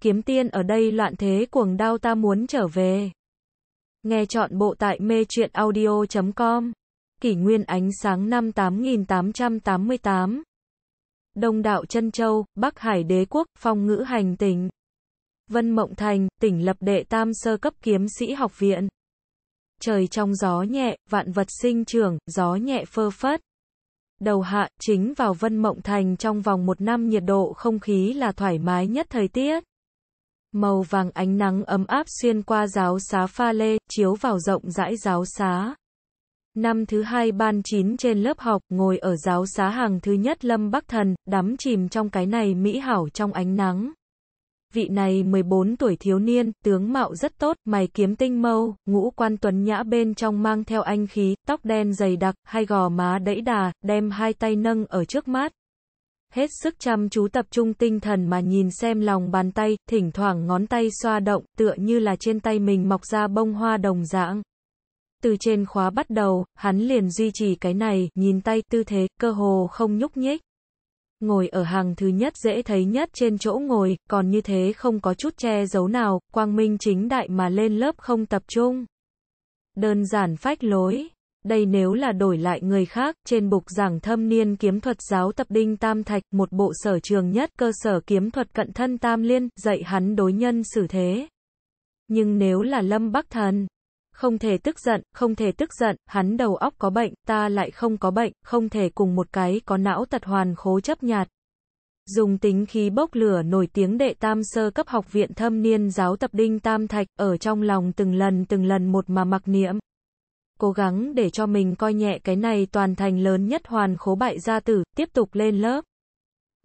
kiếm tiên ở đây loạn thế cuồng đau ta muốn trở về. Nghe chọn bộ tại mê truyện audio.com. Kỷ nguyên ánh sáng năm 8888. Đông đạo chân Châu, Bắc Hải Đế Quốc, Phong ngữ hành tình Vân Mộng Thành, tỉnh lập đệ tam sơ cấp kiếm sĩ học viện. Trời trong gió nhẹ, vạn vật sinh trưởng, gió nhẹ phơ phất. Đầu hạ, chính vào Vân Mộng Thành trong vòng một năm nhiệt độ không khí là thoải mái nhất thời tiết. Màu vàng ánh nắng ấm áp xuyên qua giáo xá pha lê, chiếu vào rộng rãi giáo xá. Năm thứ hai ban chín trên lớp học, ngồi ở giáo xá hàng thứ nhất Lâm Bắc Thần, đắm chìm trong cái này mỹ hảo trong ánh nắng. Vị này 14 tuổi thiếu niên, tướng mạo rất tốt, mày kiếm tinh mâu, ngũ quan tuấn nhã bên trong mang theo anh khí, tóc đen dày đặc, hai gò má đẫy đà, đem hai tay nâng ở trước mắt, hết sức chăm chú tập trung tinh thần mà nhìn xem lòng bàn tay, thỉnh thoảng ngón tay xoa động, tựa như là trên tay mình mọc ra bông hoa đồng dạng. Từ trên khóa bắt đầu, hắn liền duy trì cái này, nhìn tay tư thế, cơ hồ không nhúc nhích. Ngồi ở hàng thứ nhất dễ thấy nhất trên chỗ ngồi, còn như thế không có chút che giấu nào, quang minh chính đại mà lên lớp không tập trung. Đơn giản phách lối. Đây nếu là đổi lại người khác, trên bục giảng thâm niên kiếm thuật giáo tập Đinh Tam Thạch, một bộ sở trường nhất cơ sở kiếm thuật cận thân Tam Liên, dạy hắn đối nhân xử thế. Nhưng nếu là Lâm Bắc Thần, không thể tức giận, không thể tức giận, hắn đầu óc có bệnh, ta lại không có bệnh, không thể cùng một cái có não tật hoàn khố chấp nhạt. Dùng tính khí bốc lửa nổi tiếng đệ tam sơ cấp học viện thâm niên giáo tập đinh tam thạch, ở trong lòng từng lần từng lần một mà mặc niệm cố gắng để cho mình coi nhẹ cái này toàn thành lớn nhất hoàn khố bại gia tử, tiếp tục lên lớp.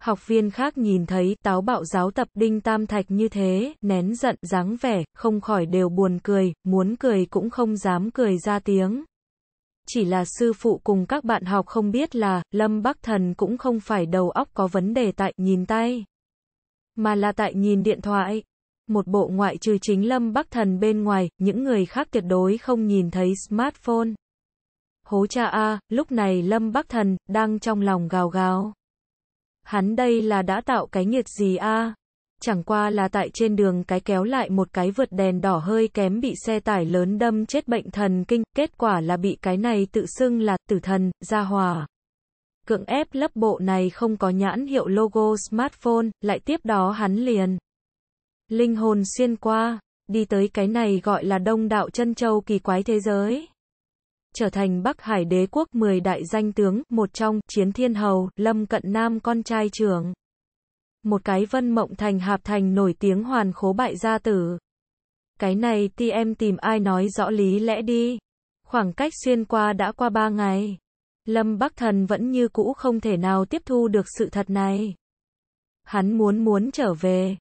Học viên khác nhìn thấy táo bạo giáo tập Đinh Tam Thạch như thế, nén giận, dáng vẻ, không khỏi đều buồn cười, muốn cười cũng không dám cười ra tiếng. Chỉ là sư phụ cùng các bạn học không biết là, Lâm Bắc Thần cũng không phải đầu óc có vấn đề tại nhìn tay, mà là tại nhìn điện thoại một bộ ngoại trừ chính Lâm Bắc Thần bên ngoài, những người khác tuyệt đối không nhìn thấy smartphone. Hố cha A, lúc này Lâm Bắc Thần, đang trong lòng gào gào. Hắn đây là đã tạo cái nghiệt gì A? Chẳng qua là tại trên đường cái kéo lại một cái vượt đèn đỏ hơi kém bị xe tải lớn đâm chết bệnh thần kinh, kết quả là bị cái này tự xưng là tử thần, gia hòa cưỡng ép lấp bộ này không có nhãn hiệu logo smartphone, lại tiếp đó hắn liền Linh hồn xuyên qua, đi tới cái này gọi là đông đạo chân châu kỳ quái thế giới. Trở thành Bắc Hải đế quốc 10 đại danh tướng, một trong, chiến thiên hầu, lâm cận nam con trai trưởng. Một cái vân mộng thành hạp thành nổi tiếng hoàn khố bại gia tử. Cái này ti em tìm ai nói rõ lý lẽ đi. Khoảng cách xuyên qua đã qua 3 ngày. Lâm Bắc Thần vẫn như cũ không thể nào tiếp thu được sự thật này. Hắn muốn muốn trở về,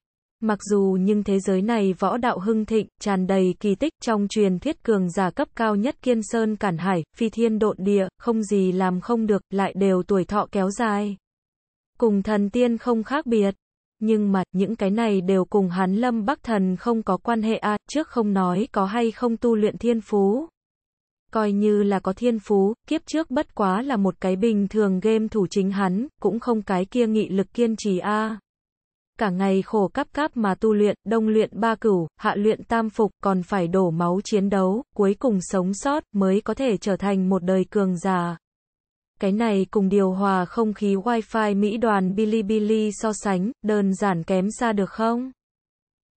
Mặc dù nhưng thế giới này võ đạo hưng thịnh, tràn đầy kỳ tích, trong truyền thuyết cường giả cấp cao nhất kiên sơn cản hải, phi thiên độn địa, không gì làm không được, lại đều tuổi thọ kéo dài. Cùng thần tiên không khác biệt. Nhưng mà, những cái này đều cùng hán lâm bắc thần không có quan hệ a à, trước không nói có hay không tu luyện thiên phú. Coi như là có thiên phú, kiếp trước bất quá là một cái bình thường game thủ chính hắn, cũng không cái kia nghị lực kiên trì a à cả ngày khổ cắp cáp mà tu luyện, đông luyện ba cửu, hạ luyện tam phục, còn phải đổ máu chiến đấu, cuối cùng sống sót mới có thể trở thành một đời cường giả. Cái này cùng điều hòa không khí wifi Mỹ đoàn Bilibili so sánh, đơn giản kém xa được không?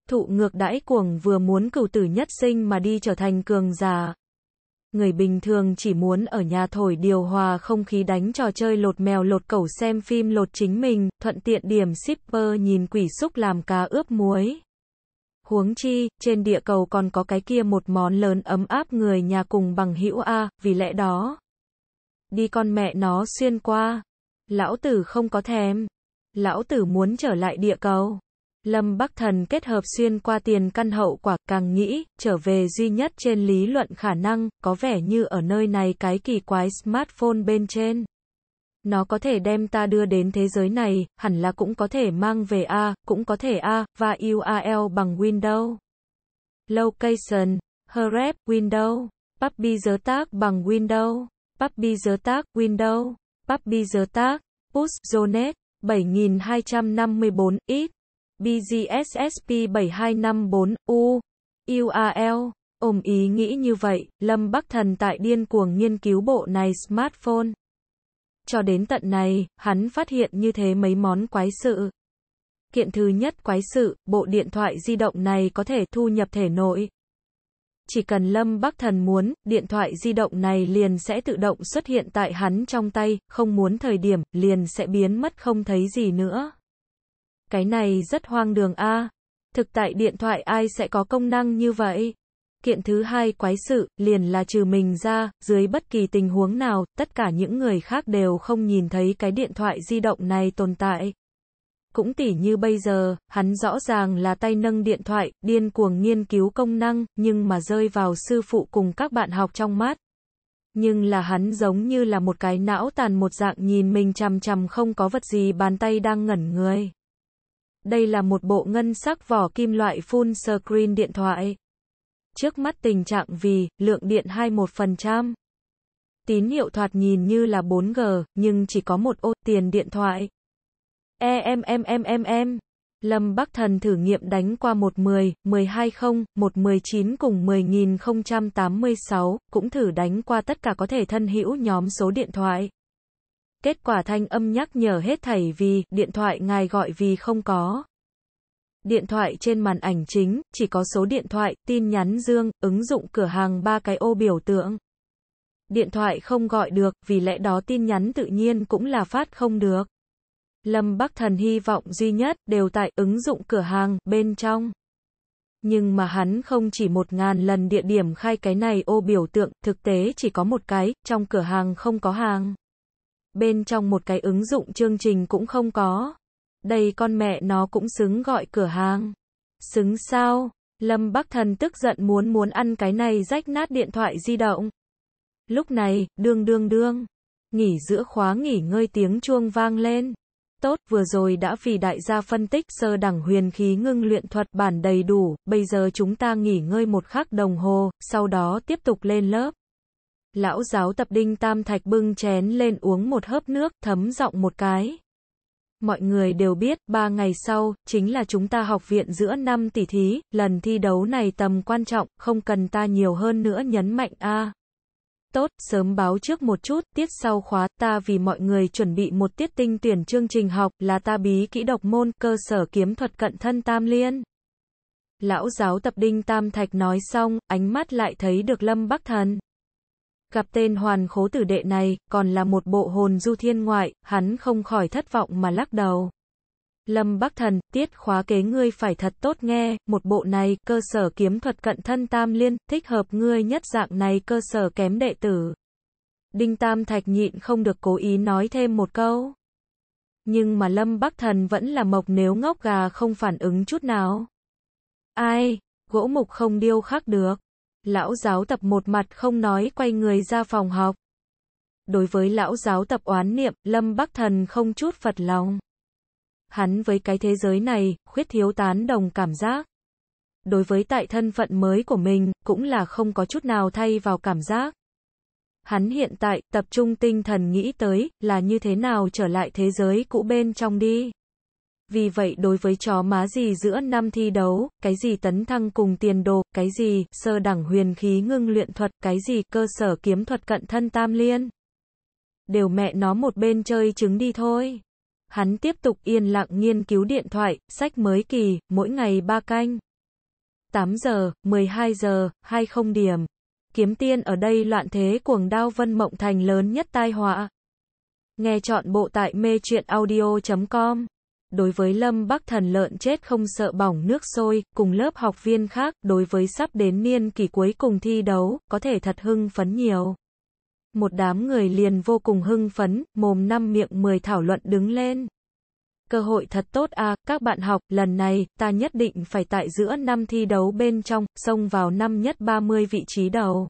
Thụ ngược đãi cuồng vừa muốn cửu tử nhất sinh mà đi trở thành cường giả, Người bình thường chỉ muốn ở nhà thổi điều hòa không khí đánh trò chơi lột mèo lột cẩu xem phim lột chính mình, thuận tiện điểm shipper nhìn quỷ xúc làm cá ướp muối. Huống chi, trên địa cầu còn có cái kia một món lớn ấm áp người nhà cùng bằng hữu A, vì lẽ đó. Đi con mẹ nó xuyên qua. Lão tử không có thèm. Lão tử muốn trở lại địa cầu. Lâm Bắc Thần kết hợp xuyên qua tiền căn hậu quả, càng nghĩ, trở về duy nhất trên lý luận khả năng, có vẻ như ở nơi này cái kỳ quái smartphone bên trên. Nó có thể đem ta đưa đến thế giới này, hẳn là cũng có thể mang về A, cũng có thể A, và URL bằng Windows. Location, herep Windows, Puppy giới tác bằng Windows, Puppy giới tác, Windows, Puppy giới tác, Push, Zonet, 7254, ít. BGSSP 7254 U UAL ông ý nghĩ như vậy, Lâm Bắc Thần tại điên cuồng nghiên cứu bộ này smartphone. Cho đến tận này, hắn phát hiện như thế mấy món quái sự. Kiện thứ nhất quái sự, bộ điện thoại di động này có thể thu nhập thể nội. Chỉ cần Lâm Bắc Thần muốn, điện thoại di động này liền sẽ tự động xuất hiện tại hắn trong tay, không muốn thời điểm, liền sẽ biến mất không thấy gì nữa. Cái này rất hoang đường a. Thực tại điện thoại ai sẽ có công năng như vậy? Kiện thứ hai quái sự, liền là trừ mình ra, dưới bất kỳ tình huống nào, tất cả những người khác đều không nhìn thấy cái điện thoại di động này tồn tại. Cũng tỉ như bây giờ, hắn rõ ràng là tay nâng điện thoại, điên cuồng nghiên cứu công năng, nhưng mà rơi vào sư phụ cùng các bạn học trong mắt Nhưng là hắn giống như là một cái não tàn một dạng nhìn mình chằm chằm không có vật gì bàn tay đang ngẩn người. Đây là một bộ ngân sắc vỏ kim loại full screen điện thoại. Trước mắt tình trạng vì lượng điện 21%. Tín hiệu thoạt nhìn như là 4G, nhưng chỉ có một ô tiền điện thoại. em em em em Lâm Bắc Thần thử nghiệm đánh qua 110, 120, 119 cùng 10086, cũng thử đánh qua tất cả có thể thân hữu nhóm số điện thoại. Kết quả thanh âm nhắc nhở hết thảy vì điện thoại ngài gọi vì không có. Điện thoại trên màn ảnh chính, chỉ có số điện thoại, tin nhắn dương, ứng dụng cửa hàng ba cái ô biểu tượng. Điện thoại không gọi được, vì lẽ đó tin nhắn tự nhiên cũng là phát không được. Lâm Bắc Thần hy vọng duy nhất đều tại ứng dụng cửa hàng bên trong. Nhưng mà hắn không chỉ một ngàn lần địa điểm khai cái này ô biểu tượng, thực tế chỉ có một cái, trong cửa hàng không có hàng bên trong một cái ứng dụng chương trình cũng không có. Đây con mẹ nó cũng xứng gọi cửa hàng. Xứng sao? Lâm Bắc Thần tức giận muốn muốn ăn cái này rách nát điện thoại di động. Lúc này, đương đương đương. Nghỉ giữa khóa nghỉ ngơi tiếng chuông vang lên. Tốt, vừa rồi đã vì đại gia phân tích sơ đẳng huyền khí ngưng luyện thuật bản đầy đủ, bây giờ chúng ta nghỉ ngơi một khắc đồng hồ, sau đó tiếp tục lên lớp lão giáo tập đinh tam thạch bưng chén lên uống một hớp nước, thấm giọng một cái. Mọi người đều biết, ba ngày sau, chính là chúng ta học viện giữa năm tỷ thí, lần thi đấu này tầm quan trọng, không cần ta nhiều hơn nữa nhấn mạnh a Tốt, sớm báo trước một chút, tiết sau khóa, ta vì mọi người chuẩn bị một tiết tinh tuyển chương trình học, là ta bí kỹ độc môn, cơ sở kiếm thuật cận thân tam liên. Lão giáo tập đinh tam thạch nói xong, ánh mắt lại thấy được lâm bắc thần. Gặp tên hoàn khố tử đệ này, còn là một bộ hồn du thiên ngoại, hắn không khỏi thất vọng mà lắc đầu. Lâm Bắc Thần, tiết khóa kế ngươi phải thật tốt nghe, một bộ này, cơ sở kiếm thuật cận thân tam liên, thích hợp ngươi nhất dạng này cơ sở kém đệ tử. Đinh Tam Thạch nhịn không được cố ý nói thêm một câu. Nhưng mà Lâm Bắc Thần vẫn là mộc nếu ngốc gà không phản ứng chút nào. Ai, gỗ mục không điêu khắc được lão giáo tập một mặt không nói quay người ra phòng học. Đối với lão giáo tập oán niệm, Lâm Bắc Thần không chút phật lòng. Hắn với cái thế giới này, khuyết thiếu tán đồng cảm giác. Đối với tại thân phận mới của mình, cũng là không có chút nào thay vào cảm giác. Hắn hiện tại, tập trung tinh thần nghĩ tới, là như thế nào trở lại thế giới cũ bên trong đi. Vì vậy đối với chó má gì giữa năm thi đấu, cái gì tấn thăng cùng tiền đồ, cái gì sơ đẳng huyền khí ngưng luyện thuật, cái gì cơ sở kiếm thuật cận thân tam liên. Đều mẹ nó một bên chơi trứng đi thôi. Hắn tiếp tục yên lặng nghiên cứu điện thoại, sách mới kỳ, mỗi ngày ba canh. 8 giờ, 12 giờ, 20 điểm. Kiếm tiên ở đây loạn thế cuồng đao vân mộng thành lớn nhất tai họa. Nghe chọn bộ tại mê chuyện audio.com đối với Lâm Bắc Thần lợn chết không sợ bỏng nước sôi, cùng lớp học viên khác, đối với sắp đến niên kỳ cuối cùng thi đấu, có thể thật hưng phấn nhiều. Một đám người liền vô cùng hưng phấn, mồm năm miệng mười thảo luận đứng lên. Cơ hội thật tốt à, các bạn học, lần này, ta nhất định phải tại giữa năm thi đấu bên trong, xông vào năm nhất 30 vị trí đầu.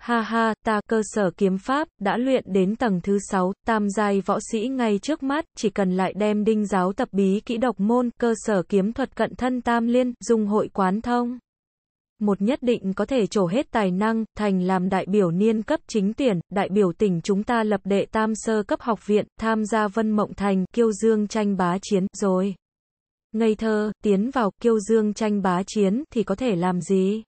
Ha ha, ta cơ sở kiếm pháp, đã luyện đến tầng thứ 6, tam giai võ sĩ ngay trước mắt, chỉ cần lại đem đinh giáo tập bí kỹ độc môn, cơ sở kiếm thuật cận thân tam liên, dùng hội quán thông. Một nhất định có thể trổ hết tài năng, thành làm đại biểu niên cấp chính tiền, đại biểu tỉnh chúng ta lập đệ tam sơ cấp học viện, tham gia vân mộng thành, kiêu dương tranh bá chiến, rồi. Ngây thơ, tiến vào kiêu dương tranh bá chiến thì có thể làm gì?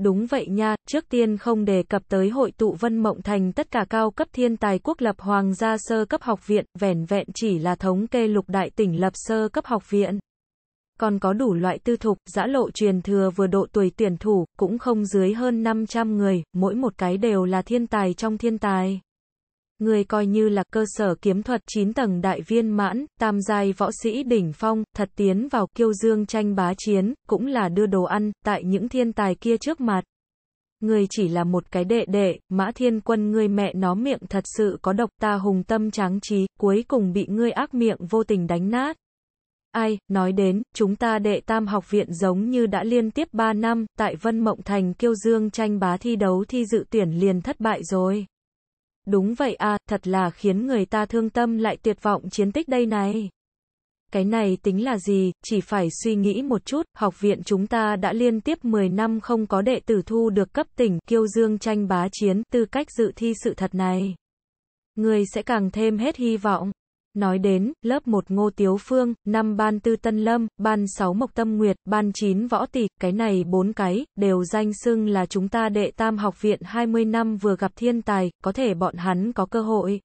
Đúng vậy nha, trước tiên không đề cập tới hội tụ Vân Mộng Thành tất cả cao cấp thiên tài quốc lập hoàng gia sơ cấp học viện, vẻn vẹn chỉ là thống kê lục đại tỉnh lập sơ cấp học viện. Còn có đủ loại tư thục, giã lộ truyền thừa vừa độ tuổi tuyển thủ, cũng không dưới hơn 500 người, mỗi một cái đều là thiên tài trong thiên tài người coi như là cơ sở kiếm thuật 9 tầng đại viên mãn, tam giai võ sĩ đỉnh phong, thật tiến vào kiêu dương tranh bá chiến, cũng là đưa đồ ăn, tại những thiên tài kia trước mặt. Người chỉ là một cái đệ đệ, mã thiên quân ngươi mẹ nó miệng thật sự có độc ta hùng tâm tráng trí, cuối cùng bị ngươi ác miệng vô tình đánh nát. Ai, nói đến, chúng ta đệ tam học viện giống như đã liên tiếp 3 năm, tại Vân Mộng Thành Kiêu Dương tranh bá thi đấu thi dự tuyển liền thất bại rồi. Đúng vậy à, thật là khiến người ta thương tâm lại tuyệt vọng chiến tích đây này. Cái này tính là gì, chỉ phải suy nghĩ một chút, học viện chúng ta đã liên tiếp 10 năm không có đệ tử thu được cấp tỉnh, kiêu dương tranh bá chiến, tư cách dự thi sự thật này. Người sẽ càng thêm hết hy vọng. Nói đến, lớp 1 Ngô Tiếu Phương, năm ban Tư Tân Lâm, ban 6 Mộc Tâm Nguyệt, ban 9 Võ Tỷ, cái này bốn cái, đều danh xưng là chúng ta đệ tam học viện 20 năm vừa gặp thiên tài, có thể bọn hắn có cơ hội.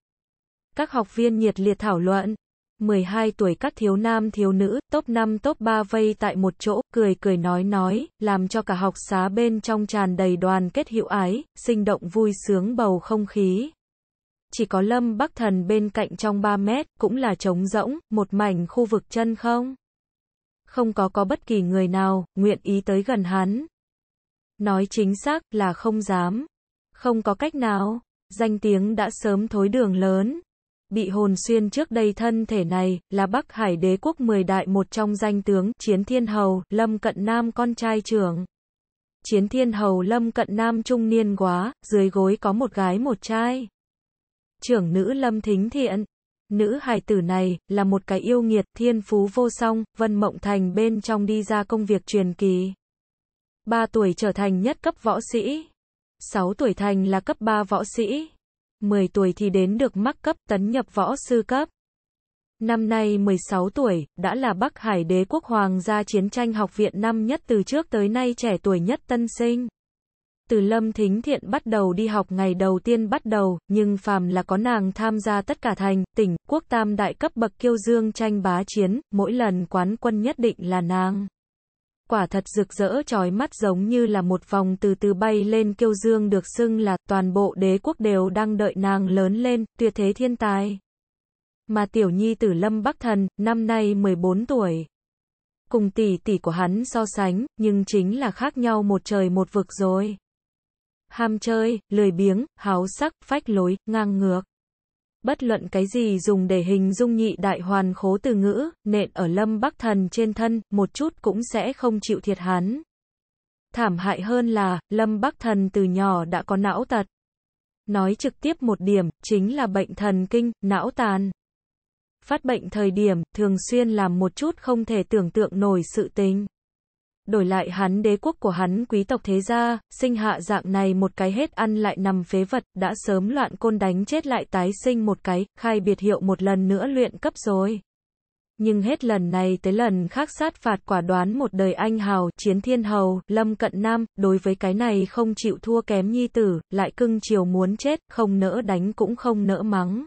Các học viên nhiệt liệt thảo luận. 12 tuổi các thiếu nam thiếu nữ, top 5 top 3 vây tại một chỗ, cười cười nói nói, làm cho cả học xá bên trong tràn đầy đoàn kết hữu ái, sinh động vui sướng bầu không khí chỉ có Lâm Bắc Thần bên cạnh trong 3 mét, cũng là trống rỗng, một mảnh khu vực chân không. Không có có bất kỳ người nào, nguyện ý tới gần hắn. Nói chính xác là không dám. Không có cách nào, danh tiếng đã sớm thối đường lớn. Bị hồn xuyên trước đây thân thể này, là Bắc Hải đế quốc mười đại một trong danh tướng, Chiến Thiên Hầu, Lâm Cận Nam con trai trưởng. Chiến Thiên Hầu Lâm Cận Nam trung niên quá, dưới gối có một gái một trai trưởng nữ Lâm Thính Thiện. Nữ hài tử này, là một cái yêu nghiệt, thiên phú vô song, Vân Mộng Thành bên trong đi ra công việc truyền kỳ. 3 tuổi trở thành nhất cấp võ sĩ. 6 tuổi thành là cấp 3 võ sĩ. 10 tuổi thì đến được mắc cấp tấn nhập võ sư cấp. Năm nay 16 tuổi, đã là Bắc Hải đế quốc hoàng gia chiến tranh học viện năm nhất từ trước tới nay trẻ tuổi nhất tân sinh từ Lâm Thính Thiện bắt đầu đi học ngày đầu tiên bắt đầu, nhưng phàm là có nàng tham gia tất cả thành, tỉnh, quốc tam đại cấp bậc kiêu dương tranh bá chiến, mỗi lần quán quân nhất định là nàng. Quả thật rực rỡ trói mắt giống như là một vòng từ từ bay lên kiêu dương được xưng là toàn bộ đế quốc đều đang đợi nàng lớn lên, tuyệt thế thiên tài. Mà tiểu nhi tử Lâm Bắc Thần, năm nay 14 tuổi cùng tỷ tỷ của hắn so sánh, nhưng chính là khác nhau một trời một vực rồi ham chơi, lười biếng, háo sắc, phách lối, ngang ngược. Bất luận cái gì dùng để hình dung nhị đại hoàn khố từ ngữ, nện ở lâm bắc thần trên thân, một chút cũng sẽ không chịu thiệt hắn. Thảm hại hơn là, lâm bắc thần từ nhỏ đã có não tật. Nói trực tiếp một điểm, chính là bệnh thần kinh, não tàn. Phát bệnh thời điểm, thường xuyên làm một chút không thể tưởng tượng nổi sự tình đổi lại hắn đế quốc của hắn quý tộc thế gia, sinh hạ dạng này một cái hết ăn lại nằm phế vật, đã sớm loạn côn đánh chết lại tái sinh một cái, khai biệt hiệu một lần nữa luyện cấp rồi. Nhưng hết lần này tới lần khác sát phạt quả đoán một đời anh hào, chiến thiên hầu, lâm cận nam, đối với cái này không chịu thua kém nhi tử, lại cưng chiều muốn chết, không nỡ đánh cũng không nỡ mắng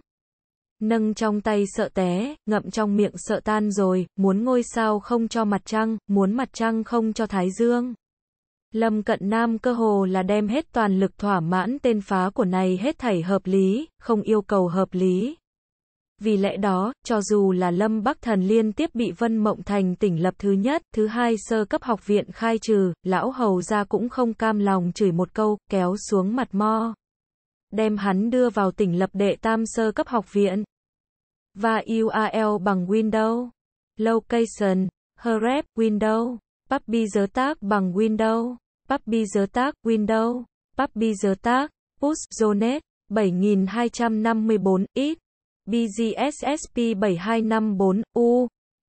nâng trong tay sợ té, ngậm trong miệng sợ tan rồi, muốn ngôi sao không cho mặt trăng, muốn mặt trăng không cho thái dương. Lâm Cận Nam cơ hồ là đem hết toàn lực thỏa mãn tên phá của này hết thảy hợp lý, không yêu cầu hợp lý. Vì lẽ đó, cho dù là Lâm Bắc Thần liên tiếp bị Vân Mộng Thành tỉnh lập thứ nhất, thứ hai sơ cấp học viện khai trừ, lão hầu ra cũng không cam lòng chửi một câu, kéo xuống mặt mo. Đem hắn đưa vào tỉnh lập đệ tam sơ cấp học viện và URL bằng Windows, Location, Href, Windows, Puppy giới tác bằng Windows, Puppy giới tác Windows, Puppy giới tác, Push Zonet, 7254 x BGSSP 7254 U,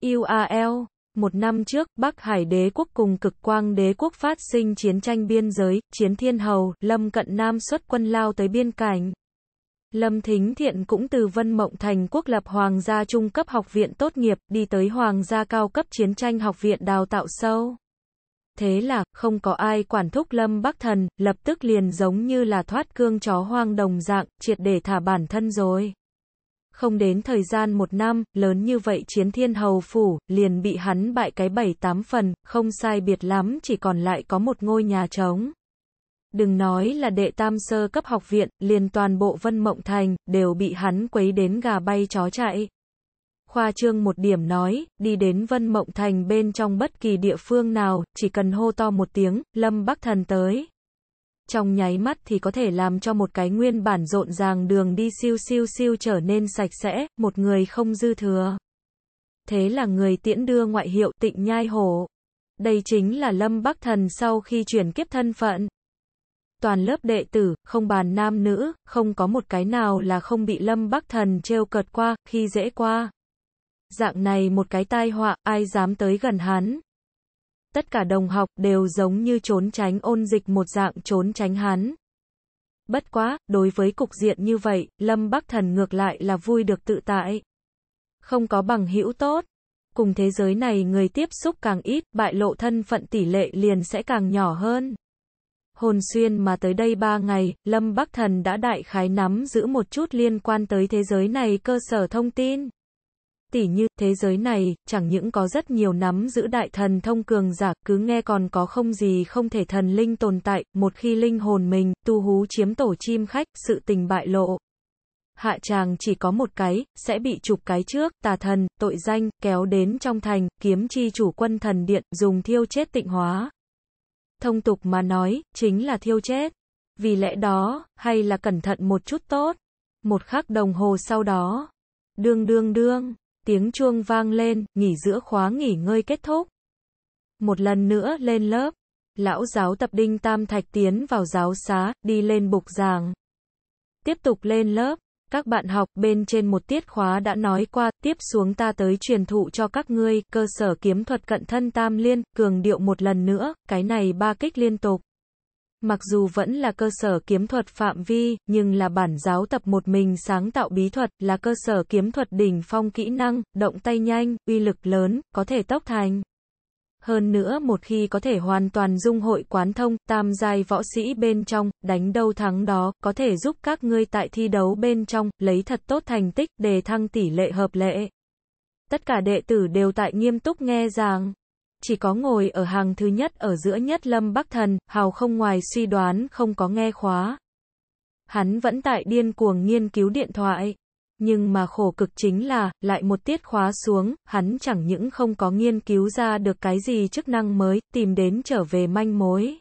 URL một năm trước, Bắc Hải đế quốc cùng cực quang đế quốc phát sinh chiến tranh biên giới, chiến thiên hầu, lâm cận nam xuất quân lao tới biên cảnh. Lâm Thính Thiện cũng từ Vân Mộng Thành Quốc lập Hoàng gia trung cấp học viện tốt nghiệp, đi tới Hoàng gia cao cấp chiến tranh học viện đào tạo sâu. Thế là, không có ai quản thúc Lâm Bắc Thần, lập tức liền giống như là thoát cương chó hoang đồng dạng, triệt để thả bản thân rồi. Không đến thời gian một năm, lớn như vậy chiến thiên hầu phủ, liền bị hắn bại cái bảy tám phần, không sai biệt lắm chỉ còn lại có một ngôi nhà trống. Đừng nói là đệ tam sơ cấp học viện, liền toàn bộ Vân Mộng Thành, đều bị hắn quấy đến gà bay chó chạy. Khoa trương một điểm nói, đi đến Vân Mộng Thành bên trong bất kỳ địa phương nào, chỉ cần hô to một tiếng, Lâm Bắc Thần tới. Trong nháy mắt thì có thể làm cho một cái nguyên bản rộn ràng đường đi siêu siêu siêu trở nên sạch sẽ, một người không dư thừa. Thế là người tiễn đưa ngoại hiệu tịnh nhai hổ. Đây chính là Lâm Bắc Thần sau khi chuyển kiếp thân phận toàn lớp đệ tử, không bàn nam nữ, không có một cái nào là không bị Lâm Bắc Thần trêu cợt qua, khi dễ qua. Dạng này một cái tai họa, ai dám tới gần hắn. Tất cả đồng học đều giống như trốn tránh ôn dịch một dạng trốn tránh hắn. Bất quá, đối với cục diện như vậy, Lâm Bắc Thần ngược lại là vui được tự tại. Không có bằng hữu tốt. Cùng thế giới này người tiếp xúc càng ít, bại lộ thân phận tỷ lệ liền sẽ càng nhỏ hơn hồn xuyên mà tới đây 3 ngày, Lâm Bắc Thần đã đại khái nắm giữ một chút liên quan tới thế giới này cơ sở thông tin. Tỉ như, thế giới này, chẳng những có rất nhiều nắm giữ đại thần thông cường giả, cứ nghe còn có không gì không thể thần linh tồn tại, một khi linh hồn mình, tu hú chiếm tổ chim khách, sự tình bại lộ. Hạ chàng chỉ có một cái, sẽ bị chụp cái trước, tà thần, tội danh, kéo đến trong thành, kiếm chi chủ quân thần điện, dùng thiêu chết tịnh hóa thông tục mà nói, chính là thiêu chết. Vì lẽ đó, hay là cẩn thận một chút tốt. Một khắc đồng hồ sau đó, đương đương đương, tiếng chuông vang lên, nghỉ giữa khóa nghỉ ngơi kết thúc. Một lần nữa lên lớp, lão giáo tập đinh tam thạch tiến vào giáo xá, đi lên bục giảng. Tiếp tục lên lớp, các bạn học bên trên một tiết khóa đã nói qua, tiếp xuống ta tới truyền thụ cho các ngươi cơ sở kiếm thuật cận thân tam liên, cường điệu một lần nữa, cái này ba kích liên tục. Mặc dù vẫn là cơ sở kiếm thuật phạm vi, nhưng là bản giáo tập một mình sáng tạo bí thuật, là cơ sở kiếm thuật đỉnh phong kỹ năng, động tay nhanh, uy lực lớn, có thể tốc thành. Hơn nữa một khi có thể hoàn toàn dung hội quán thông, tam giai võ sĩ bên trong, đánh đâu thắng đó, có thể giúp các ngươi tại thi đấu bên trong, lấy thật tốt thành tích, đề thăng tỷ lệ hợp lệ. Tất cả đệ tử đều tại nghiêm túc nghe rằng, chỉ có ngồi ở hàng thứ nhất ở giữa nhất lâm bắc thần, hào không ngoài suy đoán không có nghe khóa. Hắn vẫn tại điên cuồng nghiên cứu điện thoại. Nhưng mà khổ cực chính là, lại một tiết khóa xuống, hắn chẳng những không có nghiên cứu ra được cái gì chức năng mới, tìm đến trở về manh mối.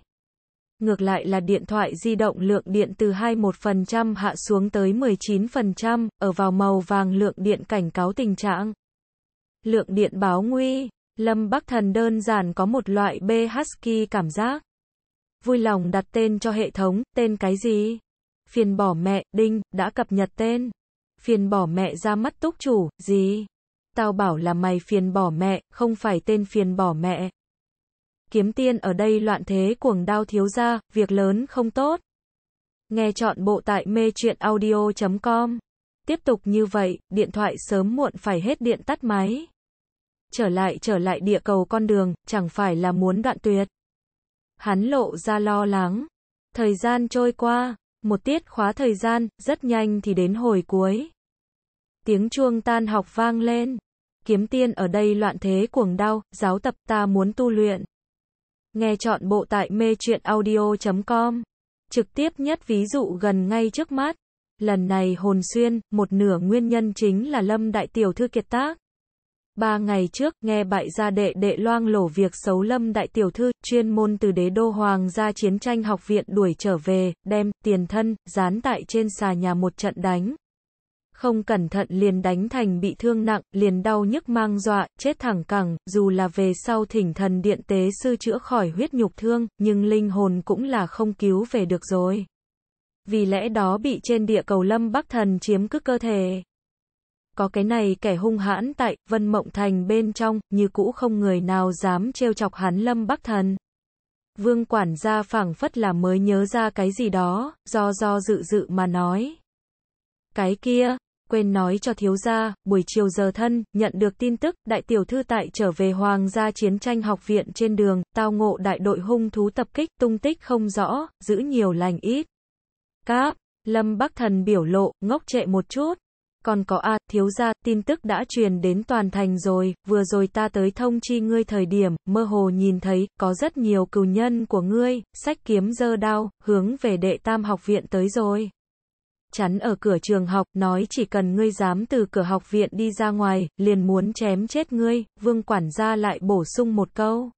Ngược lại là điện thoại di động lượng điện từ 21% hạ xuống tới 19%, ở vào màu vàng lượng điện cảnh cáo tình trạng. Lượng điện báo nguy, Lâm Bắc Thần đơn giản có một loại B Husky cảm giác. Vui lòng đặt tên cho hệ thống, tên cái gì? Phiền bỏ mẹ, đinh, đã cập nhật tên phiền bỏ mẹ ra mắt túc chủ, gì? Tao bảo là mày phiền bỏ mẹ, không phải tên phiền bỏ mẹ. Kiếm tiên ở đây loạn thế cuồng đao thiếu ra, việc lớn không tốt. Nghe chọn bộ tại mê chuyện audio.com. Tiếp tục như vậy, điện thoại sớm muộn phải hết điện tắt máy. Trở lại trở lại địa cầu con đường, chẳng phải là muốn đoạn tuyệt. Hắn lộ ra lo lắng. Thời gian trôi qua, một tiết khóa thời gian, rất nhanh thì đến hồi cuối. Tiếng chuông tan học vang lên. Kiếm tiên ở đây loạn thế cuồng đau, giáo tập ta muốn tu luyện. Nghe chọn bộ tại mê truyện audio.com. Trực tiếp nhất ví dụ gần ngay trước mắt. Lần này hồn xuyên, một nửa nguyên nhân chính là lâm đại tiểu thư kiệt tác. Ba ngày trước, nghe bại gia đệ đệ loang lổ việc xấu lâm đại tiểu thư, chuyên môn từ đế đô hoàng ra chiến tranh học viện đuổi trở về, đem, tiền thân, dán tại trên xà nhà một trận đánh không cẩn thận liền đánh thành bị thương nặng, liền đau nhức mang dọa, chết thẳng cẳng, dù là về sau thỉnh thần điện tế sư chữa khỏi huyết nhục thương, nhưng linh hồn cũng là không cứu về được rồi. Vì lẽ đó bị trên địa cầu lâm bắc thần chiếm cứ cơ thể. Có cái này kẻ hung hãn tại, vân mộng thành bên trong, như cũ không người nào dám trêu chọc hắn lâm bắc thần. Vương quản gia phảng phất là mới nhớ ra cái gì đó, do do dự dự mà nói. Cái kia, quên nói cho thiếu gia, buổi chiều giờ thân, nhận được tin tức, đại tiểu thư tại trở về hoàng gia chiến tranh học viện trên đường, tao ngộ đại đội hung thú tập kích, tung tích không rõ, giữ nhiều lành ít. Cáp, Lâm Bắc Thần biểu lộ, ngốc trệ một chút. Còn có A, thiếu gia, tin tức đã truyền đến toàn thành rồi, vừa rồi ta tới thông chi ngươi thời điểm, mơ hồ nhìn thấy, có rất nhiều cừu nhân của ngươi, sách kiếm dơ đao, hướng về đệ tam học viện tới rồi chắn ở cửa trường học, nói chỉ cần ngươi dám từ cửa học viện đi ra ngoài, liền muốn chém chết ngươi, vương quản gia lại bổ sung một câu.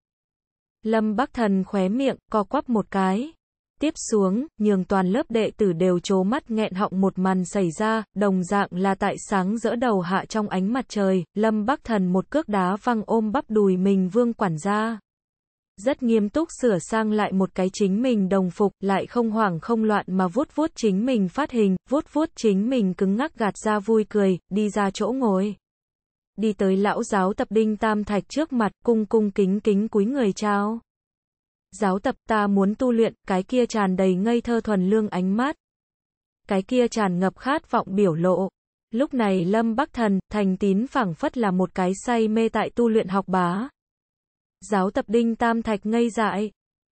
Lâm Bắc Thần khóe miệng, co quắp một cái. Tiếp xuống, nhường toàn lớp đệ tử đều trố mắt nghẹn họng một màn xảy ra, đồng dạng là tại sáng giữa đầu hạ trong ánh mặt trời, Lâm Bắc Thần một cước đá văng ôm bắp đùi mình vương quản gia rất nghiêm túc sửa sang lại một cái chính mình đồng phục, lại không hoảng không loạn mà vuốt vuốt chính mình phát hình, vuốt vuốt chính mình cứng ngắc gạt ra vui cười, đi ra chỗ ngồi. Đi tới lão giáo tập đinh tam thạch trước mặt, cung cung kính kính cúi người trao. Giáo tập ta muốn tu luyện, cái kia tràn đầy ngây thơ thuần lương ánh mắt. Cái kia tràn ngập khát vọng biểu lộ. Lúc này Lâm Bắc Thần, thành tín phảng phất là một cái say mê tại tu luyện học bá, Giáo tập đinh tam thạch ngây dại.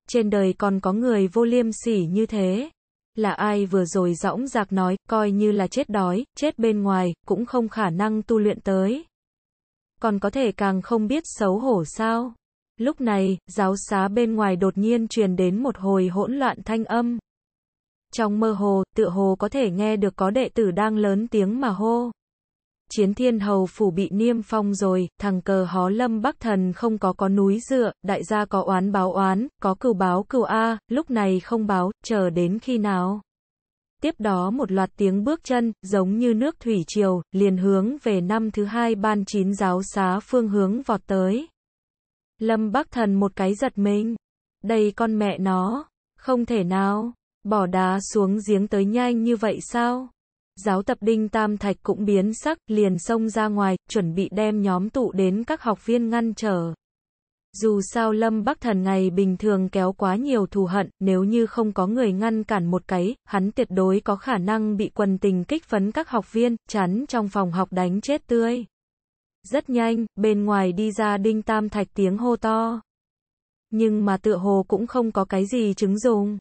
Trên đời còn có người vô liêm sỉ như thế. Là ai vừa rồi dõng dạc nói, coi như là chết đói, chết bên ngoài, cũng không khả năng tu luyện tới. Còn có thể càng không biết xấu hổ sao. Lúc này, giáo xá bên ngoài đột nhiên truyền đến một hồi hỗn loạn thanh âm. Trong mơ hồ, tựa hồ có thể nghe được có đệ tử đang lớn tiếng mà hô chiến thiên hầu phủ bị niêm phong rồi, thằng cờ hó lâm bắc thần không có có núi dựa, đại gia có oán báo oán, có cừu báo cừu A, lúc này không báo, chờ đến khi nào. Tiếp đó một loạt tiếng bước chân, giống như nước thủy triều, liền hướng về năm thứ hai ban chín giáo xá phương hướng vọt tới. Lâm Bắc Thần một cái giật mình. Đây con mẹ nó, không thể nào, bỏ đá xuống giếng tới nhanh như vậy sao? Giáo tập Đinh Tam Thạch cũng biến sắc, liền xông ra ngoài, chuẩn bị đem nhóm tụ đến các học viên ngăn trở. Dù sao Lâm Bắc Thần ngày bình thường kéo quá nhiều thù hận, nếu như không có người ngăn cản một cái, hắn tuyệt đối có khả năng bị quần tình kích phấn các học viên, chắn trong phòng học đánh chết tươi. Rất nhanh, bên ngoài đi ra Đinh Tam Thạch tiếng hô to. Nhưng mà tựa hồ cũng không có cái gì chứng dùng.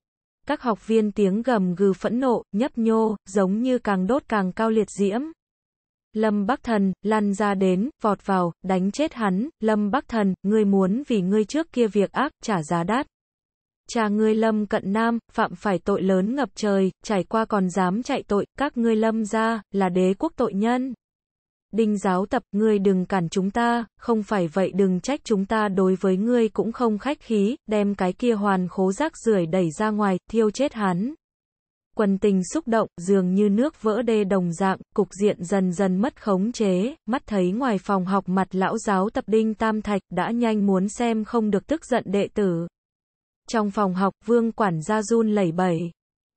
Các học viên tiếng gầm gừ phẫn nộ, nhấp nhô, giống như càng đốt càng cao liệt diễm. Lâm Bắc Thần, lăn ra đến, vọt vào, đánh chết hắn, Lâm Bắc Thần, ngươi muốn vì ngươi trước kia việc ác, trả giá đắt. Cha ngươi Lâm Cận Nam, phạm phải tội lớn ngập trời, trải qua còn dám chạy tội, các ngươi Lâm ra, là đế quốc tội nhân. Đinh giáo tập, ngươi đừng cản chúng ta, không phải vậy đừng trách chúng ta đối với ngươi cũng không khách khí, đem cái kia hoàn khố rác rưởi đẩy ra ngoài, thiêu chết hắn. Quần tình xúc động, dường như nước vỡ đê đồng dạng, cục diện dần dần mất khống chế, mắt thấy ngoài phòng học mặt lão giáo tập đinh tam thạch đã nhanh muốn xem không được tức giận đệ tử. Trong phòng học, vương quản gia run lẩy bẩy,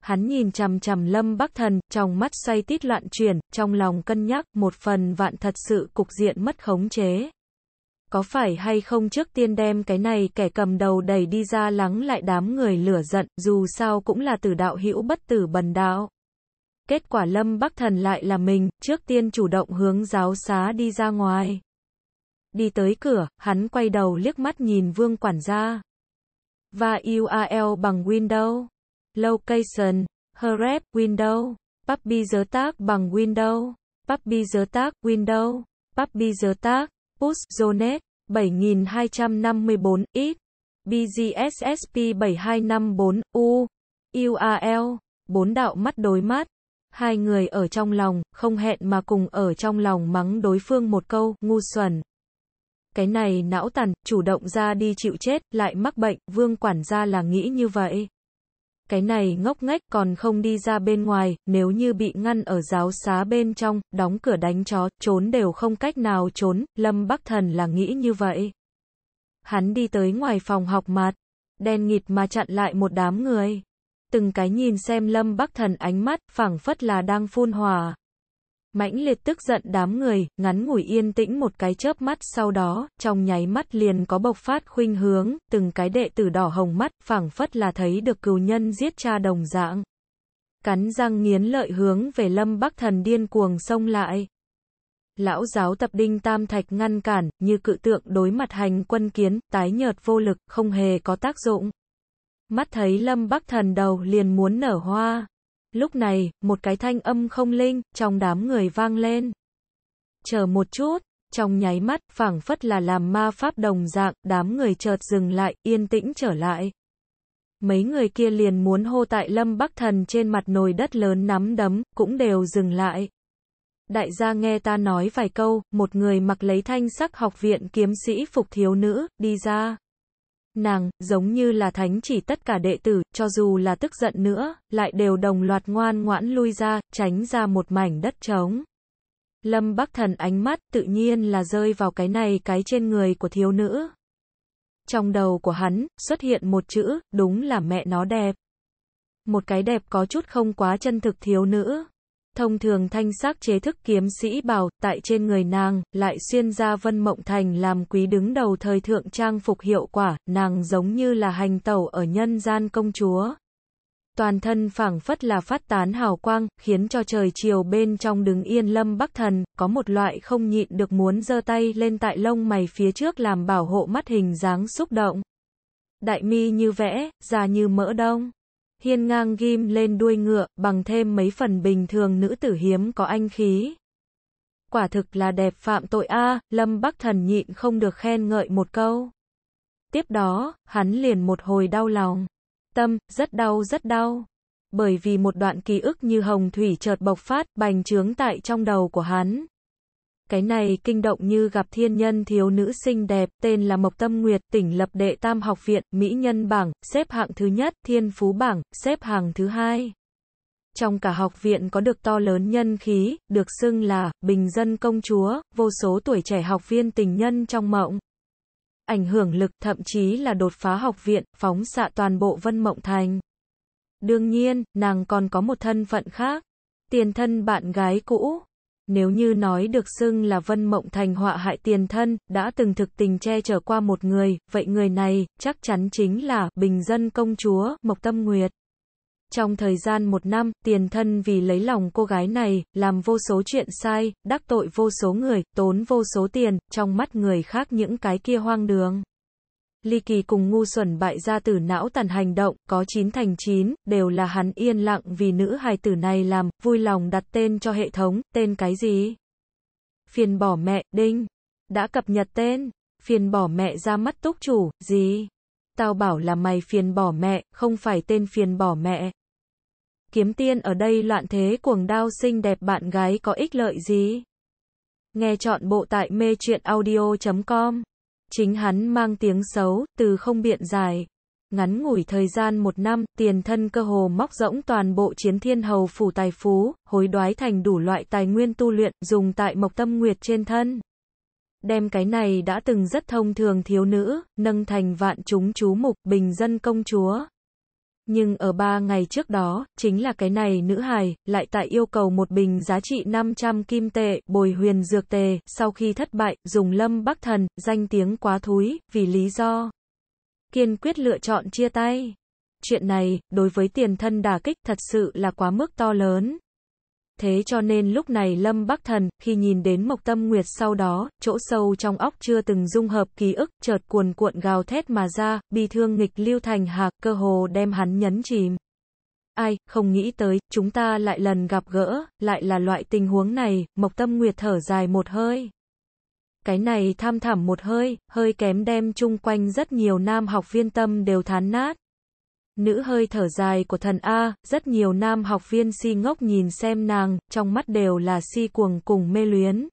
Hắn nhìn chằm chằm Lâm Bắc Thần, trong mắt xoay tít loạn chuyển, trong lòng cân nhắc, một phần vạn thật sự cục diện mất khống chế. Có phải hay không trước tiên đem cái này kẻ cầm đầu đầy đi ra lắng lại đám người lửa giận, dù sao cũng là tử đạo hữu bất tử bần đạo. Kết quả Lâm Bắc Thần lại là mình, trước tiên chủ động hướng giáo xá đi ra ngoài. Đi tới cửa, hắn quay đầu liếc mắt nhìn vương quản gia. Và URL bằng Windows location, href, window, puppy giới tác bằng window, puppy giới tác window, puppy giới tác, push, zonet, 7254, x, bgssp 7254, u, url, bốn đạo mắt đối mắt. Hai người ở trong lòng, không hẹn mà cùng ở trong lòng mắng đối phương một câu, ngu xuẩn. Cái này não tàn, chủ động ra đi chịu chết, lại mắc bệnh, vương quản gia là nghĩ như vậy. Cái này ngốc nghếch còn không đi ra bên ngoài, nếu như bị ngăn ở giáo xá bên trong, đóng cửa đánh chó, trốn đều không cách nào trốn, Lâm Bắc Thần là nghĩ như vậy. Hắn đi tới ngoài phòng học mặt, đen nghịt mà chặn lại một đám người. Từng cái nhìn xem Lâm Bắc Thần ánh mắt, phảng phất là đang phun hòa mãnh liệt tức giận đám người, ngắn ngủi yên tĩnh một cái chớp mắt sau đó, trong nháy mắt liền có bộc phát khuynh hướng, từng cái đệ tử đỏ hồng mắt, phảng phất là thấy được cừu nhân giết cha đồng dạng. Cắn răng nghiến lợi hướng về lâm bắc thần điên cuồng xông lại. Lão giáo tập đinh tam thạch ngăn cản, như cự tượng đối mặt hành quân kiến, tái nhợt vô lực, không hề có tác dụng. Mắt thấy lâm bắc thần đầu liền muốn nở hoa, Lúc này, một cái thanh âm không linh, trong đám người vang lên. Chờ một chút, trong nháy mắt, phảng phất là làm ma pháp đồng dạng, đám người chợt dừng lại, yên tĩnh trở lại. Mấy người kia liền muốn hô tại lâm bắc thần trên mặt nồi đất lớn nắm đấm, cũng đều dừng lại. Đại gia nghe ta nói vài câu, một người mặc lấy thanh sắc học viện kiếm sĩ phục thiếu nữ, đi ra nàng, giống như là thánh chỉ tất cả đệ tử, cho dù là tức giận nữa, lại đều đồng loạt ngoan ngoãn lui ra, tránh ra một mảnh đất trống. Lâm Bắc Thần ánh mắt tự nhiên là rơi vào cái này cái trên người của thiếu nữ. Trong đầu của hắn, xuất hiện một chữ, đúng là mẹ nó đẹp. Một cái đẹp có chút không quá chân thực thiếu nữ. Thông thường thanh sắc chế thức kiếm sĩ bảo, tại trên người nàng, lại xuyên ra vân mộng thành làm quý đứng đầu thời thượng trang phục hiệu quả, nàng giống như là hành tẩu ở nhân gian công chúa. Toàn thân phảng phất là phát tán hào quang, khiến cho trời chiều bên trong đứng yên lâm bắc thần, có một loại không nhịn được muốn giơ tay lên tại lông mày phía trước làm bảo hộ mắt hình dáng xúc động. Đại mi như vẽ, già như mỡ đông hiên ngang ghim lên đuôi ngựa, bằng thêm mấy phần bình thường nữ tử hiếm có anh khí. Quả thực là đẹp phạm tội a, Lâm Bắc Thần nhịn không được khen ngợi một câu. Tiếp đó, hắn liền một hồi đau lòng. Tâm, rất đau rất đau. Bởi vì một đoạn ký ức như hồng thủy chợt bộc phát, bành trướng tại trong đầu của hắn. Cái này kinh động như gặp thiên nhân thiếu nữ xinh đẹp, tên là Mộc Tâm Nguyệt, tỉnh lập đệ tam học viện, mỹ nhân bảng, xếp hạng thứ nhất, thiên phú bảng, xếp hạng thứ hai. Trong cả học viện có được to lớn nhân khí, được xưng là, bình dân công chúa, vô số tuổi trẻ học viên tình nhân trong mộng. Ảnh hưởng lực, thậm chí là đột phá học viện, phóng xạ toàn bộ vân mộng thành. Đương nhiên, nàng còn có một thân phận khác. Tiền thân bạn gái cũ, nếu như nói được xưng là Vân Mộng Thành họa hại tiền thân, đã từng thực tình che chở qua một người, vậy người này, chắc chắn chính là, bình dân công chúa, Mộc Tâm Nguyệt. Trong thời gian một năm, tiền thân vì lấy lòng cô gái này, làm vô số chuyện sai, đắc tội vô số người, tốn vô số tiền, trong mắt người khác những cái kia hoang đường ly kỳ cùng ngu xuẩn bại gia tử não tàn hành động, có 9 thành 9, đều là hắn yên lặng vì nữ hài tử này làm, vui lòng đặt tên cho hệ thống, tên cái gì? Phiền bỏ mẹ, đinh. Đã cập nhật tên. Phiền bỏ mẹ ra mắt túc chủ, gì? Tao bảo là mày phiền bỏ mẹ, không phải tên phiền bỏ mẹ. Kiếm tiên ở đây loạn thế cuồng đao xinh đẹp bạn gái có ích lợi gì? Nghe chọn bộ tại mê truyện audio.com Chính hắn mang tiếng xấu, từ không biện dài. Ngắn ngủi thời gian một năm, tiền thân cơ hồ móc rỗng toàn bộ chiến thiên hầu phủ tài phú, hối đoái thành đủ loại tài nguyên tu luyện, dùng tại mộc tâm nguyệt trên thân. Đem cái này đã từng rất thông thường thiếu nữ, nâng thành vạn chúng chú mục, bình dân công chúa. Nhưng ở ba ngày trước đó, chính là cái này nữ hài, lại tại yêu cầu một bình giá trị 500 kim tệ, bồi huyền dược tề, sau khi thất bại, dùng lâm bắc thần, danh tiếng quá thúi, vì lý do. Kiên quyết lựa chọn chia tay. Chuyện này, đối với tiền thân đà kích thật sự là quá mức to lớn thế cho nên lúc này Lâm Bắc Thần, khi nhìn đến Mộc Tâm Nguyệt sau đó, chỗ sâu trong óc chưa từng dung hợp ký ức, chợt cuồn cuộn gào thét mà ra, bi thương nghịch lưu thành hạc, cơ hồ đem hắn nhấn chìm. Ai, không nghĩ tới, chúng ta lại lần gặp gỡ, lại là loại tình huống này, Mộc Tâm Nguyệt thở dài một hơi. Cái này tham thảm một hơi, hơi kém đem chung quanh rất nhiều nam học viên tâm đều thán nát. Nữ hơi thở dài của thần A, rất nhiều nam học viên si ngốc nhìn xem nàng, trong mắt đều là si cuồng cùng mê luyến.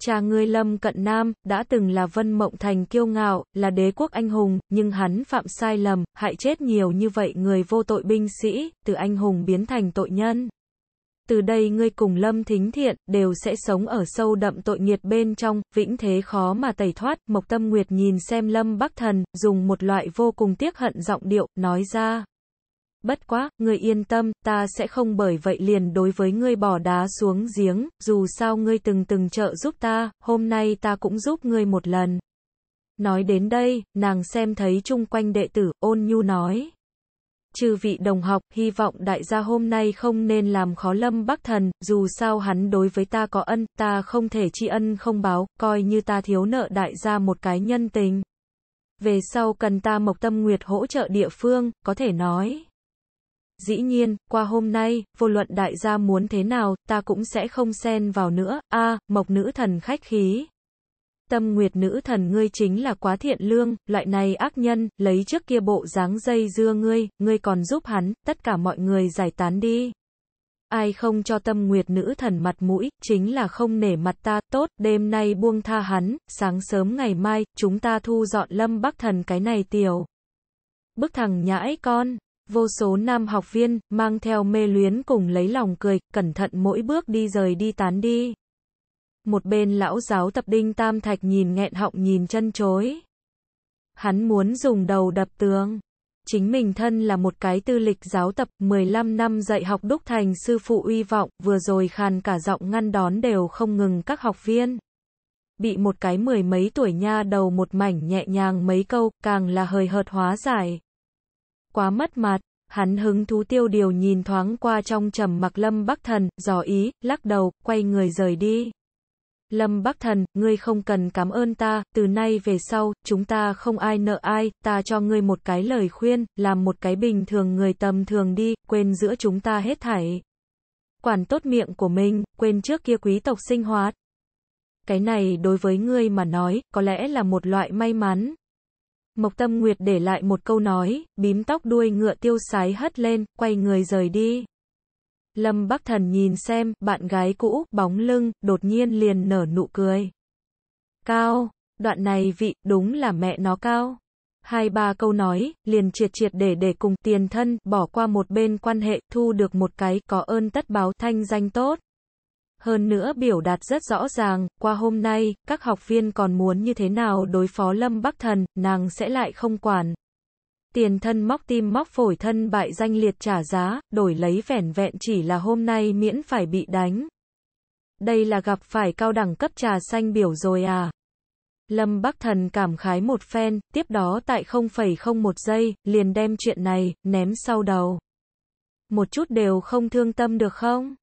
Cha ngươi Lâm Cận Nam, đã từng là Vân Mộng Thành kiêu ngạo, là đế quốc anh hùng, nhưng hắn phạm sai lầm, hại chết nhiều như vậy người vô tội binh sĩ, từ anh hùng biến thành tội nhân từ đây ngươi cùng lâm thính thiện, đều sẽ sống ở sâu đậm tội nghiệt bên trong, vĩnh thế khó mà tẩy thoát, Mộc Tâm Nguyệt nhìn xem lâm bắc thần, dùng một loại vô cùng tiếc hận giọng điệu, nói ra. Bất quá, ngươi yên tâm, ta sẽ không bởi vậy liền đối với ngươi bỏ đá xuống giếng, dù sao ngươi từng từng trợ giúp ta, hôm nay ta cũng giúp ngươi một lần. Nói đến đây, nàng xem thấy chung quanh đệ tử, ôn nhu nói chư vị đồng học, hy vọng đại gia hôm nay không nên làm khó lâm bắc thần, dù sao hắn đối với ta có ân, ta không thể tri ân không báo, coi như ta thiếu nợ đại gia một cái nhân tình. Về sau cần ta mộc tâm nguyệt hỗ trợ địa phương, có thể nói. Dĩ nhiên, qua hôm nay, vô luận đại gia muốn thế nào, ta cũng sẽ không xen vào nữa, a mộc nữ thần khách khí tâm nguyệt nữ thần ngươi chính là quá thiện lương, loại này ác nhân, lấy trước kia bộ dáng dây dưa ngươi, ngươi còn giúp hắn, tất cả mọi người giải tán đi. Ai không cho tâm nguyệt nữ thần mặt mũi, chính là không nể mặt ta, tốt, đêm nay buông tha hắn, sáng sớm ngày mai, chúng ta thu dọn lâm bắc thần cái này tiểu. Bức thằng nhãi con, vô số nam học viên, mang theo mê luyến cùng lấy lòng cười, cẩn thận mỗi bước đi rời đi tán đi một bên lão giáo tập đinh tam thạch nhìn nghẹn họng nhìn chân chối. Hắn muốn dùng đầu đập tường. Chính mình thân là một cái tư lịch giáo tập 15 năm dạy học đúc thành sư phụ uy vọng, vừa rồi khàn cả giọng ngăn đón đều không ngừng các học viên. Bị một cái mười mấy tuổi nha đầu một mảnh nhẹ nhàng mấy câu, càng là hơi hợt hóa giải. Quá mất mặt, hắn hứng thú tiêu điều nhìn thoáng qua trong trầm mặc lâm bắc thần, giò ý, lắc đầu, quay người rời đi. Lâm Bắc Thần, ngươi không cần cảm ơn ta, từ nay về sau, chúng ta không ai nợ ai, ta cho ngươi một cái lời khuyên, làm một cái bình thường người tầm thường đi, quên giữa chúng ta hết thảy. Quản tốt miệng của mình, quên trước kia quý tộc sinh hoạt. Cái này đối với ngươi mà nói, có lẽ là một loại may mắn. Mộc Tâm Nguyệt để lại một câu nói, bím tóc đuôi ngựa tiêu sái hất lên, quay người rời đi. Lâm Bắc Thần nhìn xem, bạn gái cũ, bóng lưng, đột nhiên liền nở nụ cười. Cao, đoạn này vị, đúng là mẹ nó cao. Hai ba câu nói, liền triệt triệt để để cùng tiền thân, bỏ qua một bên quan hệ, thu được một cái, có ơn tất báo, thanh danh tốt. Hơn nữa biểu đạt rất rõ ràng, qua hôm nay, các học viên còn muốn như thế nào đối phó Lâm Bắc Thần, nàng sẽ lại không quản, Tiền thân móc tim móc phổi thân bại danh liệt trả giá, đổi lấy vẻn vẹn chỉ là hôm nay miễn phải bị đánh. Đây là gặp phải cao đẳng cấp trà xanh biểu rồi à. Lâm Bắc Thần cảm khái một phen, tiếp đó tại 0,01 giây, liền đem chuyện này, ném sau đầu. Một chút đều không thương tâm được không?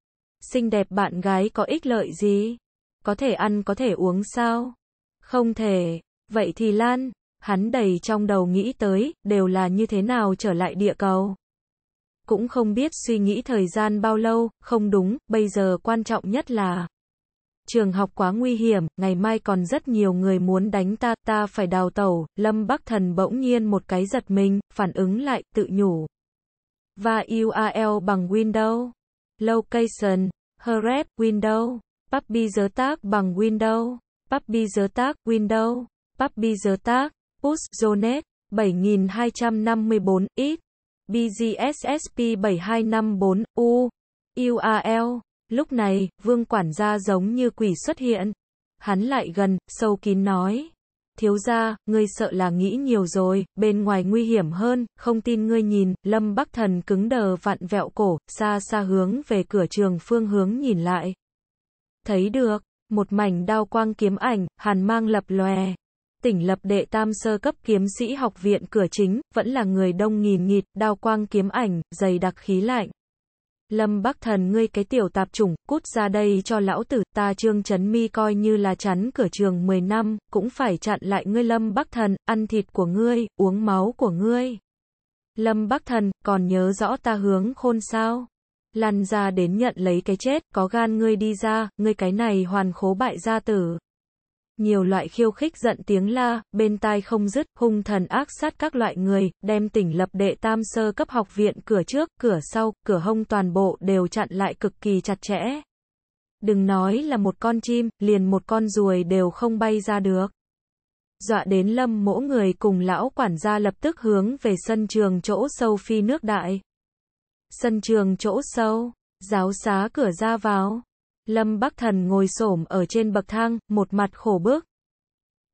Xinh đẹp bạn gái có ích lợi gì? Có thể ăn có thể uống sao? Không thể, vậy thì Lan, hắn đầy trong đầu nghĩ tới, đều là như thế nào trở lại địa cầu. Cũng không biết suy nghĩ thời gian bao lâu, không đúng, bây giờ quan trọng nhất là trường học quá nguy hiểm, ngày mai còn rất nhiều người muốn đánh ta, ta phải đào tẩu, Lâm Bắc Thần bỗng nhiên một cái giật mình, phản ứng lại, tự nhủ. Và URL bằng Windows, Location, Href, Windows, Puppy giới tác bằng Windows, Puppy giới tác, Windows, Puppy giới tác. Opus Zonet 7254 X BGSSP 7254 U URL Lúc này, vương quản gia giống như quỷ xuất hiện. Hắn lại gần, sâu kín nói. Thiếu gia, ngươi sợ là nghĩ nhiều rồi, bên ngoài nguy hiểm hơn, không tin ngươi nhìn, lâm bắc thần cứng đờ vặn vẹo cổ, xa xa hướng về cửa trường phương hướng nhìn lại. Thấy được, một mảnh đao quang kiếm ảnh, hàn mang lập lòe, tỉnh lập đệ tam sơ cấp kiếm sĩ học viện cửa chính, vẫn là người đông nghìn nghịt, đao quang kiếm ảnh, dày đặc khí lạnh. Lâm Bắc Thần ngươi cái tiểu tạp chủng, cút ra đây cho lão tử, ta Trương Chấn Mi coi như là chắn cửa trường 10 năm, cũng phải chặn lại ngươi Lâm Bắc Thần, ăn thịt của ngươi, uống máu của ngươi. Lâm Bắc Thần, còn nhớ rõ ta hướng khôn sao? Lăn ra đến nhận lấy cái chết, có gan ngươi đi ra, ngươi cái này hoàn khố bại gia tử nhiều loại khiêu khích giận tiếng la, bên tai không dứt, hung thần ác sát các loại người, đem tỉnh lập đệ tam sơ cấp học viện cửa trước, cửa sau, cửa hông toàn bộ đều chặn lại cực kỳ chặt chẽ. Đừng nói là một con chim, liền một con ruồi đều không bay ra được. Dọa đến lâm mỗi người cùng lão quản gia lập tức hướng về sân trường chỗ sâu phi nước đại. Sân trường chỗ sâu, giáo xá cửa ra vào. Lâm Bắc Thần ngồi xổm ở trên bậc thang, một mặt khổ bước.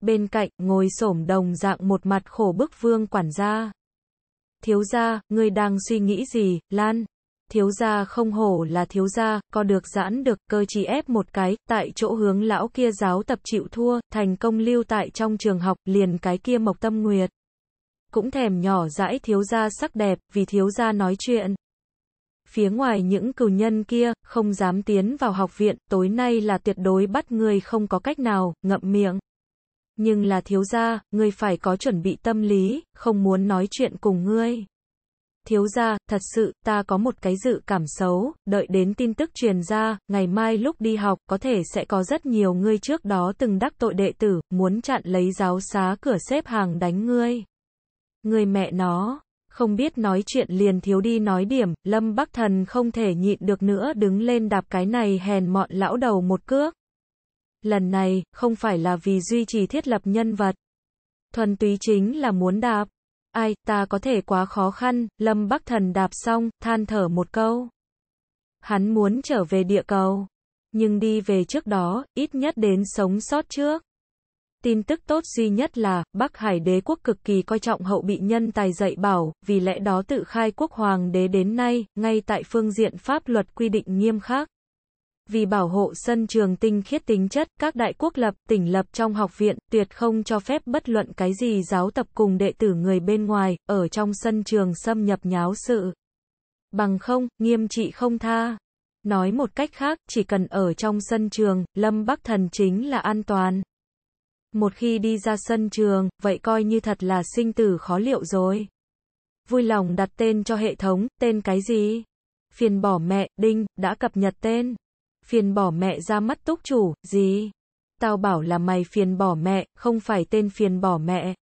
Bên cạnh, ngồi xổm đồng dạng một mặt khổ bức vương quản gia. Thiếu gia, ngươi đang suy nghĩ gì, Lan? Thiếu gia không hổ là thiếu gia, có được giãn được, cơ chỉ ép một cái, tại chỗ hướng lão kia giáo tập chịu thua, thành công lưu tại trong trường học, liền cái kia mộc tâm nguyệt. Cũng thèm nhỏ dãi thiếu gia sắc đẹp, vì thiếu gia nói chuyện phía ngoài những cừu nhân kia, không dám tiến vào học viện, tối nay là tuyệt đối bắt người không có cách nào, ngậm miệng. Nhưng là thiếu gia, người phải có chuẩn bị tâm lý, không muốn nói chuyện cùng ngươi. Thiếu gia, thật sự, ta có một cái dự cảm xấu, đợi đến tin tức truyền ra, ngày mai lúc đi học, có thể sẽ có rất nhiều ngươi trước đó từng đắc tội đệ tử, muốn chặn lấy giáo xá cửa xếp hàng đánh ngươi. Người mẹ nó, không biết nói chuyện liền thiếu đi nói điểm, Lâm Bắc Thần không thể nhịn được nữa đứng lên đạp cái này hèn mọn lão đầu một cước. Lần này, không phải là vì duy trì thiết lập nhân vật. Thuần túy chính là muốn đạp. Ai, ta có thể quá khó khăn, Lâm Bắc Thần đạp xong, than thở một câu. Hắn muốn trở về địa cầu. Nhưng đi về trước đó, ít nhất đến sống sót trước. Tin tức tốt duy nhất là, Bắc Hải đế quốc cực kỳ coi trọng hậu bị nhân tài dạy bảo, vì lẽ đó tự khai quốc hoàng đế đến nay, ngay tại phương diện pháp luật quy định nghiêm khắc. Vì bảo hộ sân trường tinh khiết tính chất, các đại quốc lập, tỉnh lập trong học viện, tuyệt không cho phép bất luận cái gì giáo tập cùng đệ tử người bên ngoài, ở trong sân trường xâm nhập nháo sự. Bằng không, nghiêm trị không tha. Nói một cách khác, chỉ cần ở trong sân trường, Lâm Bắc Thần chính là an toàn. Một khi đi ra sân trường, vậy coi như thật là sinh tử khó liệu rồi. Vui lòng đặt tên cho hệ thống, tên cái gì? Phiền bỏ mẹ, đinh, đã cập nhật tên. Phiền bỏ mẹ ra mắt túc chủ, gì? Tao bảo là mày phiền bỏ mẹ, không phải tên phiền bỏ mẹ.